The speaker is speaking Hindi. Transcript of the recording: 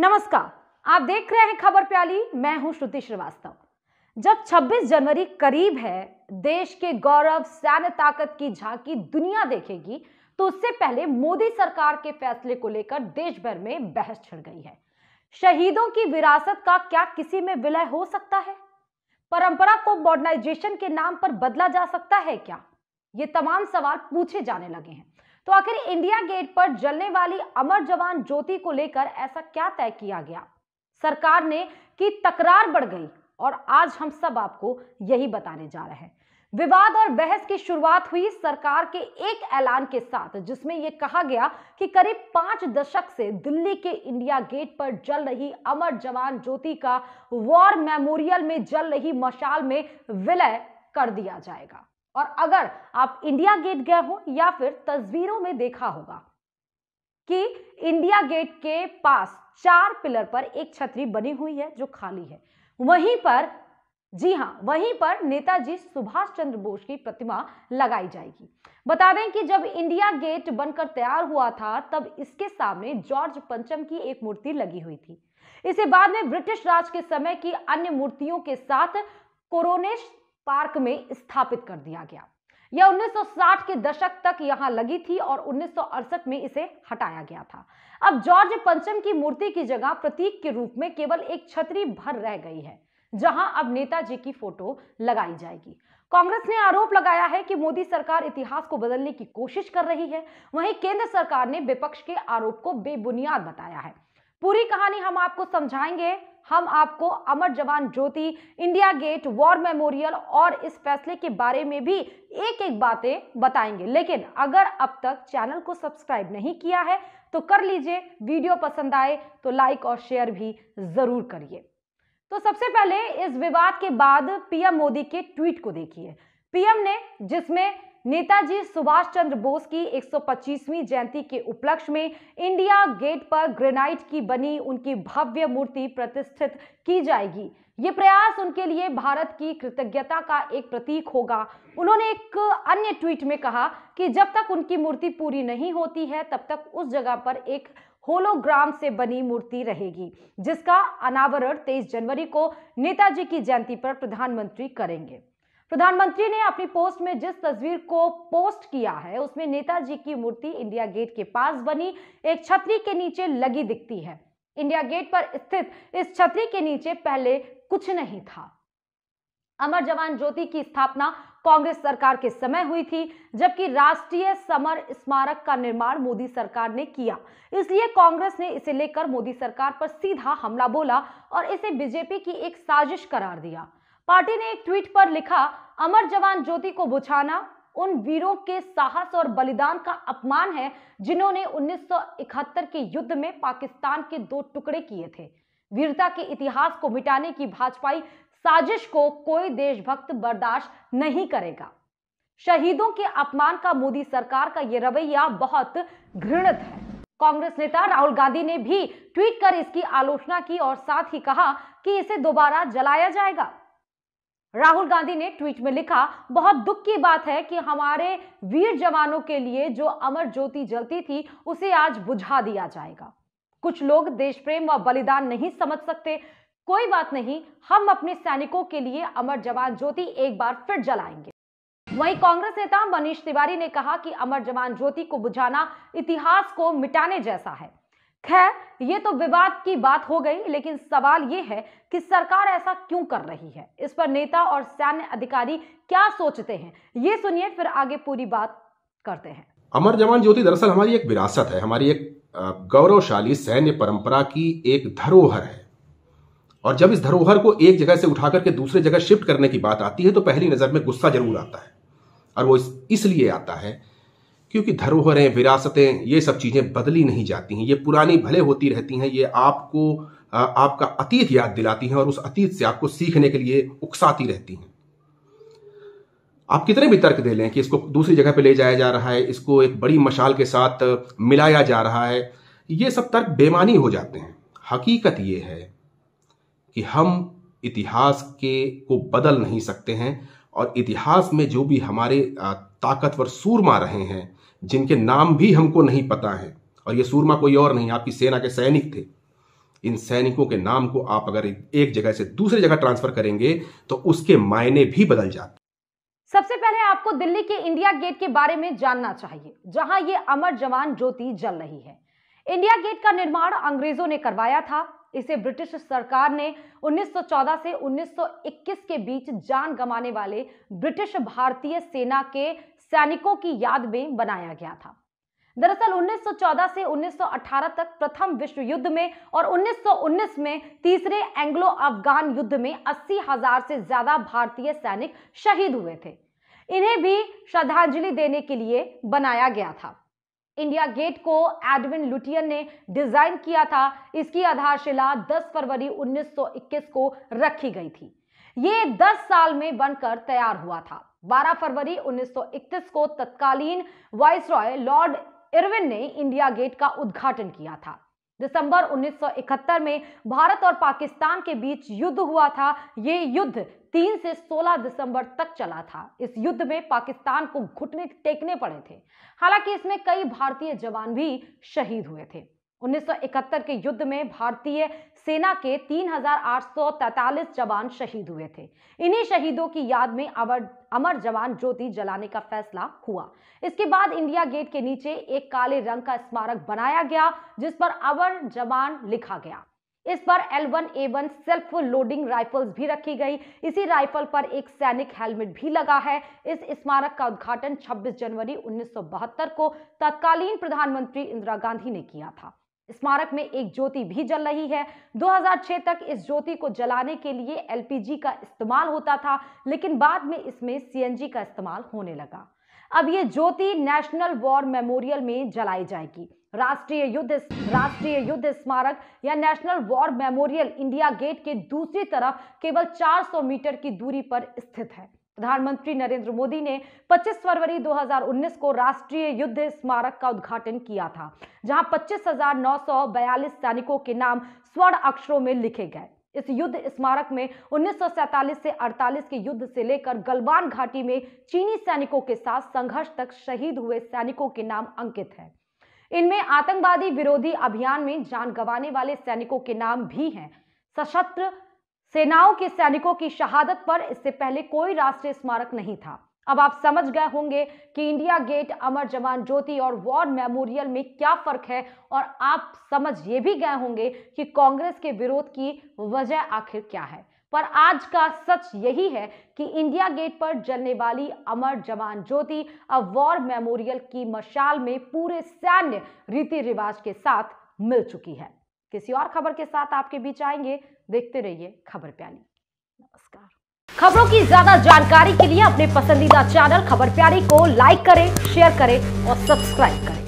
नमस्कार आप देख रहे हैं खबर प्याली मैं हूं श्रुति श्रीवास्तव जब 26 जनवरी करीब है देश के गौरव सैन्य ताकत की झांकी दुनिया देखेगी तो उससे पहले मोदी सरकार के फैसले को लेकर देश भर में बहस छिड़ गई है शहीदों की विरासत का क्या किसी में विलय हो सकता है परंपरा को मॉडर्नाइजेशन के नाम पर बदला जा सकता है क्या ये तमाम सवाल पूछे जाने लगे हैं तो आखिर इंडिया गेट पर जलने वाली अमर जवान ज्योति को लेकर ऐसा क्या तय किया गया सरकार ने की तकरार बढ़ गई और आज हम सब आपको यही बताने जा रहे हैं विवाद और बहस की शुरुआत हुई सरकार के एक ऐलान के साथ जिसमें यह कहा गया कि करीब पांच दशक से दिल्ली के इंडिया गेट पर जल रही अमर जवान ज्योति का वॉर मेमोरियल में जल रही मशाल में विलय कर दिया जाएगा और अगर आप इंडिया गेट गए हो या फिर तस्वीरों में देखा होगा कि इंडिया गेट के पास चार पिलर पर एक छतरी बनी हुई है जो खाली है वहीं पर जी हां वहीं पर नेताजी सुभाष चंद्र बोस की प्रतिमा लगाई जाएगी बता दें कि जब इंडिया गेट बनकर तैयार हुआ था तब इसके सामने जॉर्ज पंचम की एक मूर्ति लगी हुई थी इसे बाद में ब्रिटिश राज के समय की अन्य मूर्तियों के साथ कोरोनेश पार्क में स्थापित कर दिया गया यह 1960 के दशक तक यहां लगी थी और उन्नीस में इसे हटाया गया था अब जॉर्ज पंचम की मूर्ति की जगह प्रतीक के रूप में केवल एक छतरी भर रह गई है जहां अब नेताजी की फोटो लगाई जाएगी कांग्रेस ने आरोप लगाया है कि मोदी सरकार इतिहास को बदलने की कोशिश कर रही है वहीं केंद्र सरकार ने विपक्ष के आरोप को बेबुनियाद बताया है पूरी कहानी हम आपको समझाएंगे हम आपको Amar Jawan Jyoti India Gate war memorial और इस फैसले के बारे में भी एक एक बातें बताएंगे लेकिन अगर अब तक चैनल को सब्सक्राइब नहीं किया है तो कर लीजिए वीडियो पसंद आए तो लाइक और शेयर भी ज़रूर करिए तो सबसे पहले इस विवाद के बाद पीएम मोदी के ट्वीट को देखिए पीएम ने जिसमें नेताजी सुभाष चंद्र बोस की 125वीं जयंती के उपलक्ष्य में इंडिया गेट पर ग्रेनाइट की बनी उनकी भव्य मूर्ति प्रतिष्ठित की जाएगी ये प्रयास उनके लिए भारत की कृतज्ञता का एक प्रतीक होगा उन्होंने एक अन्य ट्वीट में कहा कि जब तक उनकी मूर्ति पूरी नहीं होती है तब तक उस जगह पर एक होलोग्राम से बनी मूर्ति रहेगी जिसका अनावरण 23 जनवरी को नेताजी की जयंती पर प्रधानमंत्री करेंगे प्रधानमंत्री ने अपनी पोस्ट में जिस तस्वीर को पोस्ट किया है उसमें नेताजी की मूर्ति इंडिया गेट के पास बनी एक छतरी के नीचे लगी दिखती है इंडिया गेट पर स्थित इस छतरी के नीचे पहले कुछ नहीं था अमर जवान ज्योति की स्थापना कांग्रेस सरकार के समय हुई थी जबकि राष्ट्रीय समर स्मारक का निर्माण मोदी सरकार ने किया इसलिए कांग्रेस ने इसे लेकर मोदी सरकार पर सीधा हमला बोला और इसे बीजेपी की एक साजिश करार दिया पार्टी ने एक ट्वीट पर लिखा अमर जवान ज्योति को बुझाना उन वीरों के साहस और बलिदान का अपमान है जिन्होंने 1971 के युद्ध में पाकिस्तान के दो टुकड़े किए थे वीरता के इतिहास को मिटाने की भाजपाई साजिश को कोई देशभक्त बर्दाश्त नहीं करेगा शहीदों के अपमान का मोदी सरकार का यह रवैया बहुत घृणित है कांग्रेस नेता राहुल गांधी ने भी ट्वीट कर इसकी आलोचना की और साथ ही कहा कि इसे दोबारा जलाया जाएगा राहुल गांधी ने ट्वीट में लिखा बहुत दुख की बात है कि हमारे वीर जवानों के लिए जो अमर ज्योति जलती थी उसे आज बुझा दिया जाएगा कुछ लोग देश प्रेम व बलिदान नहीं समझ सकते कोई बात नहीं हम अपने सैनिकों के लिए अमर जवान ज्योति एक बार फिर जलाएंगे वहीं कांग्रेस नेता मनीष तिवारी ने कहा कि अमर जवान ज्योति को बुझाना इतिहास को मिटाने जैसा है खैर ये तो विवाद की बात हो गई लेकिन सवाल ये है कि सरकार ऐसा क्यों कर रही है इस पर नेता और सैन्य अधिकारी क्या सोचते हैं ये सुनिए फिर आगे पूरी बात करते हैं अमर जवान ज्योति दरअसल हमारी एक विरासत है हमारी एक गौरवशाली सैन्य परंपरा की एक धरोहर है और जब इस धरोहर को एक जगह से उठा करके दूसरे जगह शिफ्ट करने की बात आती है तो पहली नजर में गुस्सा जरूर आता है और वो इसलिए आता है क्योंकि धरोहरें विरासतें ये सब चीज़ें बदली नहीं जाती हैं ये पुरानी भले होती रहती हैं ये आपको आपका अतीत याद दिलाती हैं और उस अतीत से आपको सीखने के लिए उकसाती रहती हैं आप कितने भी तर्क दे लें कि इसको दूसरी जगह पर ले जाया जा रहा है इसको एक बड़ी मशाल के साथ मिलाया जा रहा है ये सब तर्क बेमानी हो जाते हैं हकीकत ये है कि हम इतिहास के को बदल नहीं सकते हैं और इतिहास में जो भी हमारे ताकतवर सूरमा रहे हैं जिनके नाम भी हमको नहीं पता है और ये सूरमा कोई और नहीं आपकी सेना के सैनिक थे इन सैनिकों के नाम को आप अगर एक जगह से दूसरी जगह ट्रांसफर करेंगे तो उसके मायने भी बदल जाते सबसे पहले आपको दिल्ली के इंडिया गेट के बारे में जानना चाहिए जहां ये अमर जवान ज्योति जल रही है इंडिया गेट का निर्माण अंग्रेजों ने करवाया था इसे ब्रिटिश सरकार ने 1914 से 1921 के बीच जान गंवाने वाले ब्रिटिश भारतीय सेना के सैनिकों की याद में बनाया गया था दरअसल 1914 से 1918 तक प्रथम विश्व युद्ध में और 1919 में तीसरे एंग्लो अफगान युद्ध में अस्सी हजार से ज्यादा भारतीय सैनिक शहीद हुए थे इन्हें भी श्रद्धांजलि देने के लिए बनाया गया था इंडिया गेट को एडविन लुटियन ने डिजाइन किया था इसकी आधारशिला 10 फरवरी 1921 को रखी गई थी ये 10 साल में बनकर तैयार हुआ था 12 फरवरी 1931 को तत्कालीन वाइसरॉय लॉर्ड इरविन ने इंडिया गेट का उद्घाटन किया था दिसंबर 1971 में भारत और पाकिस्तान के बीच युद्ध हुआ था ये युद्ध 3 से 16 दिसंबर तक चला था इस युद्ध में पाकिस्तान को घुटने टेकने पड़े थे हालांकि इसमें कई भारतीय जवान भी शहीद हुए थे 1971 के युद्ध में भारतीय सेना के 3,843 जवान शहीद हुए थे इन्हीं शहीदों की याद में अमर अमर जवान ज्योति जलाने का फैसला हुआ इसके बाद इंडिया गेट के नीचे एक काले रंग का स्मारक बनाया गया जिस पर अमर जवान लिखा गया इस पर वन सेल्फ लोडिंग राइफल्स भी रखी गई इसी राइफल पर एक सैनिक हेलमेट भी लगा है इस स्मारक का उद्घाटन 26 जनवरी 1972 को तत्कालीन प्रधानमंत्री इंदिरा गांधी ने किया था स्मारक में एक ज्योति भी जल रही है 2006 तक इस ज्योति को जलाने के लिए एलपीजी का इस्तेमाल होता था लेकिन बाद में इसमें सीएनजी का इस्तेमाल होने लगा अब ये ज्योति नेशनल वॉर मेमोरियल में जलाई जाएगी राष्ट्रीय युद्ध राष्ट्रीय युद्ध स्मारक या National War Memorial India Gate के दूसरी तरफ केवल 400 मीटर की दूरी पर स्थित है प्रधानमंत्री नरेंद्र मोदी ने 25 फरवरी 2019 को राष्ट्रीय युद्ध स्मारक का उद्घाटन किया था जहां 25,942 सैनिकों के नाम स्वर्ण अक्षरों में लिखे गए इस युद्ध स्मारक में 1947 से 48 के युद्ध से लेकर गलवान घाटी में चीनी सैनिकों के साथ संघर्ष तक शहीद हुए सैनिकों के नाम अंकित हैं इनमें आतंकवादी विरोधी अभियान में जान गंवाने वाले सैनिकों के नाम भी हैं सशस्त्र सेनाओं के सैनिकों की शहादत पर इससे पहले कोई राष्ट्रीय स्मारक नहीं था अब आप समझ गए होंगे कि इंडिया गेट अमर जवान ज्योति और वॉर मेमोरियल में क्या फर्क है और आप समझ ये भी गए होंगे कि कांग्रेस के विरोध की वजह आखिर क्या है पर आज का सच यही है कि इंडिया गेट पर जलने वाली अमर जवान ज्योति अब वॉर मेमोरियल की मशाल में पूरे सैन्य रीति रिवाज के साथ मिल चुकी है किसी और खबर के साथ आपके बीच आएंगे देखते रहिए खबर प्यारी नमस्कार खबरों की ज्यादा जानकारी के लिए अपने पसंदीदा चैनल खबर प्यारी को लाइक करें शेयर करें और सब्सक्राइब करें